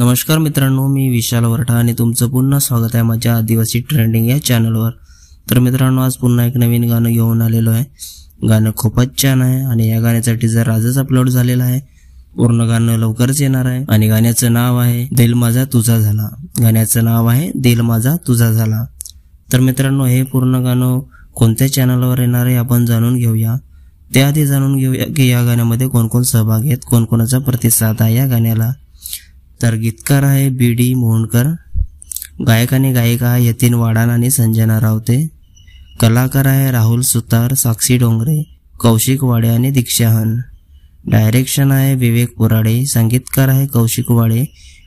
नमस्कार मित्रांनो मी विशाल वरठा आणि तुमचं पुन्हा स्वागत आहे माझ्या आदिवासी ट्रेंडिंग या चॅनलवर तर मित्रांनो आज पुन्हा एक नवीन गाणं घेऊन आलेलो आहे गाणं खूपच छान आहे आणि या गाण्याचा टीजर आजच अपलोड झालेला आहे पूर्ण गाणं लवकरच येणार आहे आणि गाण्याचं नाव आहे दिल माझा तुझा झाला गाण्याचं नाव आहे दिल माझा तुझा झाला तर मित्रांनो हे पूर्ण गाणं कोणत्या चॅनलवर येणार आहे आपण जाणून घेऊया त्याआधी जाणून घेऊया की या गाण्यामध्ये कोणकोण सहभाग आहेत कोणकोणाचा प्रतिसाद आहे या गाण्याला तर गीतकार आहे बी डी मोहनकर गायक आणि गायिका आहे यतीन वाडान आणि संजना रावते कलाकार आहे राहुल सुतार साक्षी डोंगरे कौशिक वाडे आणि दीक्षाहन डायरेक्शन आहे विवेक पुराडे संगीतकार आहे कौशिक वाडे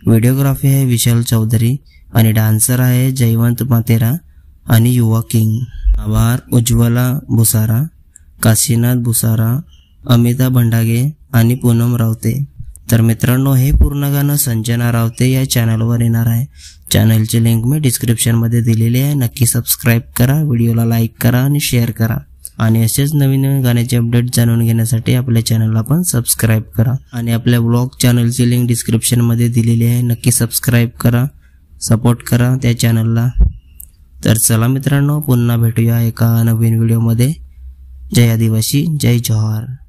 व्हिडिओग्राफी आहे विशाल चौधरी आणि डान्सर आहे जयवंत मातेरा आणि युवा किंग आभार उज्ज्वला भुसारा काशीनाथ भुसारा अमिता भंडागे आणि पूनम रावते तर मित्रांनो हे पूर्ण गाणं संजना रावते या चॅनलवर येणार आहे चॅनलची लिंक मी डिस्क्रिप्शनमध्ये दिलेली आहे नक्की सबस्क्राईब करा व्हिडिओला लाईक करा आणि शेअर करा आणि असेच नवीन नवीन गाण्याचे अपडेट जाणून घेण्यासाठी आपल्या चॅनलला पण सबस्क्राईब करा आणि आपल्या ब्लॉग चॅनलची लिंक डिस्क्रिप्शनमध्ये दिलेली आहे नक्की सबस्क्राईब करा सपोर्ट करा त्या चॅनलला तर चला मित्रांनो पुन्हा भेटूया एका नवीन व्हिडिओमध्ये जय आदिवासी जय जोहर